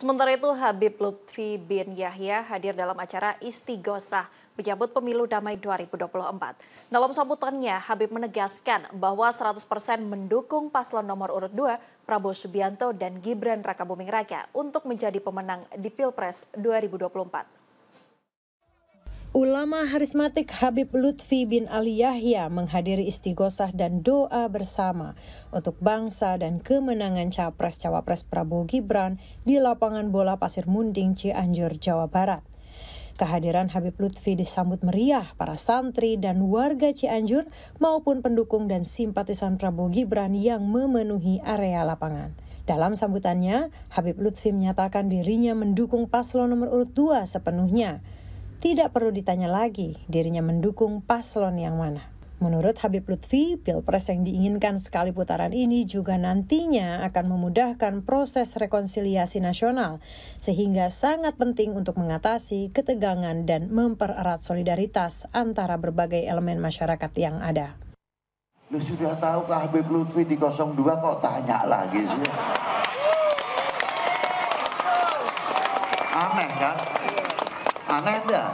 Sementara itu Habib Lutfi bin Yahya hadir dalam acara Istighosah menyambut pemilu damai 2024. Dalam sambutannya, Habib menegaskan bahwa 100% mendukung paslon nomor urut 2 Prabowo Subianto dan Gibran Rakabuming Buming Raka untuk menjadi pemenang di Pilpres 2024. Ulama harismatik Habib Lutfi bin Ali Yahya menghadiri istighosah dan doa bersama untuk bangsa dan kemenangan Capres-Cawapres Prabowo Gibran di lapangan bola Pasir Munding, Cianjur, Jawa Barat. Kehadiran Habib Lutfi disambut meriah para santri dan warga Cianjur maupun pendukung dan simpatisan Prabowo Gibran yang memenuhi area lapangan. Dalam sambutannya, Habib Lutfi menyatakan dirinya mendukung paslon nomor urut 2 sepenuhnya. Tidak perlu ditanya lagi, dirinya mendukung paslon yang mana. Menurut Habib Lutfi, pilpres yang diinginkan sekali putaran ini juga nantinya akan memudahkan proses rekonsiliasi nasional, sehingga sangat penting untuk mengatasi ketegangan dan mempererat solidaritas antara berbagai elemen masyarakat yang ada. Lu sudah tahu ke Habib Lutfi di 02 kok tanya lagi sih? Aneh kan? Aneh enggak?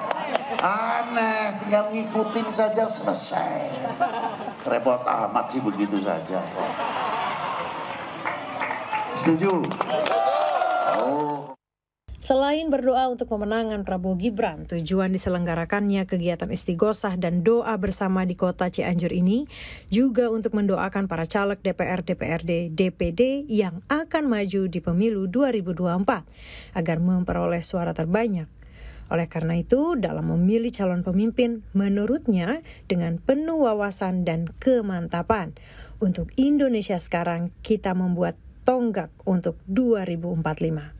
Aneh, tinggal ngikutin saja selesai. Repot amat sih begitu saja kok. Setuju? Oh. Selain berdoa untuk pemenangan Prabowo Gibran, tujuan diselenggarakannya kegiatan istighosah dan doa bersama di kota Cianjur ini juga untuk mendoakan para caleg DPR, DPRD, DPD yang akan maju di pemilu 2024 agar memperoleh suara terbanyak oleh karena itu, dalam memilih calon pemimpin, menurutnya dengan penuh wawasan dan kemantapan. Untuk Indonesia sekarang, kita membuat tonggak untuk 2045.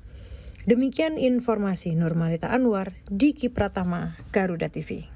Demikian informasi Normalita Anwar, di Kipratama Garuda TV.